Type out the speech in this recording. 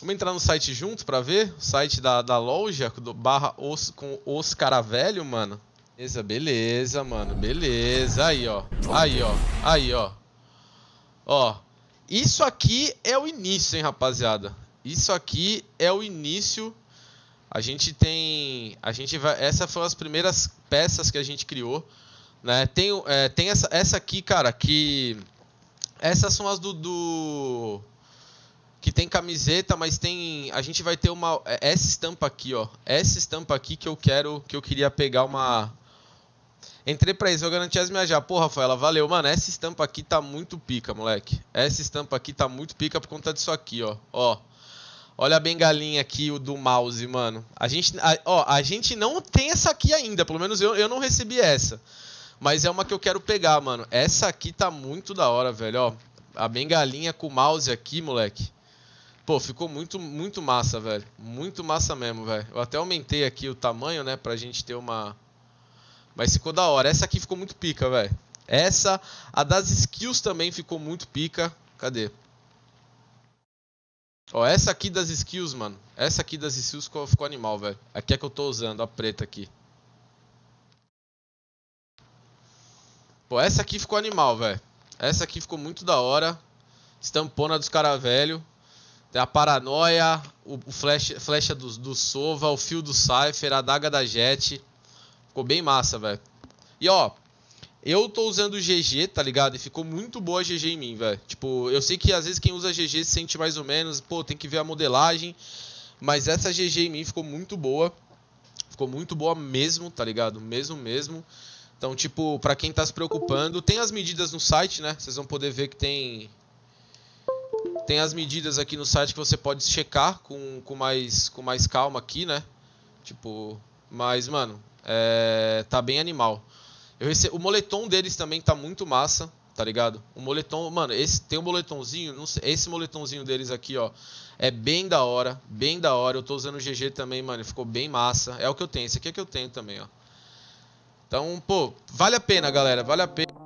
Vamos entrar no site junto pra ver? O site da, da loja, do, barra os, com os mano. Beleza, beleza, mano. Beleza. Aí, ó. Aí, ó. Aí, ó. Ó. Isso aqui é o início, hein, rapaziada. Isso aqui é o início. A gente tem... A gente vai... Essa foram as primeiras peças que a gente criou. Né? Tem, é, tem essa, essa aqui, cara, que... Essas são as do... do que tem camiseta, mas tem. A gente vai ter uma. É, essa estampa aqui, ó. Essa estampa aqui que eu quero. Que eu queria pegar uma. Entrei pra isso, eu garanti as minhas já. Porra, Rafaela, valeu. Mano, essa estampa aqui tá muito pica, moleque. Essa estampa aqui tá muito pica por conta disso aqui, ó. Ó. Olha a bengalinha aqui, o do mouse, mano. A gente, a, ó, a gente não tem essa aqui ainda. Pelo menos eu, eu não recebi essa. Mas é uma que eu quero pegar, mano. Essa aqui tá muito da hora, velho, ó. A bengalinha com o mouse aqui, moleque. Pô, ficou muito, muito massa, velho. Muito massa mesmo, velho. Eu até aumentei aqui o tamanho, né? Pra gente ter uma. Mas ficou da hora. Essa aqui ficou muito pica, velho. Essa. A das skills também ficou muito pica. Cadê? Ó, essa aqui das skills, mano. Essa aqui das skills ficou, ficou animal, velho. Aqui é que eu tô usando, a preta aqui. Pô, essa aqui ficou animal, velho. Essa aqui ficou muito da hora. Estampona dos caras velho. É a paranoia, o, flecha, flecha do, do, Sova, o fio do Cypher, a daga da Jet. Ficou bem massa, velho. E ó, eu tô usando GG, tá ligado? E ficou muito boa a GG em mim, velho. Tipo, eu sei que às vezes quem usa GG se sente mais ou menos, pô, tem que ver a modelagem. Mas essa GG em mim ficou muito boa. Ficou muito boa mesmo, tá ligado? Mesmo, mesmo. Então, tipo, para quem tá se preocupando, tem as medidas no site, né? Vocês vão poder ver que tem tem as medidas aqui no site que você pode checar com, com, mais, com mais calma aqui, né? Tipo, mas, mano, é, tá bem animal. O moletom deles também tá muito massa, tá ligado? O moletom, mano, esse tem um moletomzinho, não sei, esse moletomzinho deles aqui, ó, é bem da hora, bem da hora. Eu tô usando o GG também, mano, ficou bem massa. É o que eu tenho, esse aqui é que eu tenho também, ó. Então, pô, vale a pena, galera, vale a pena.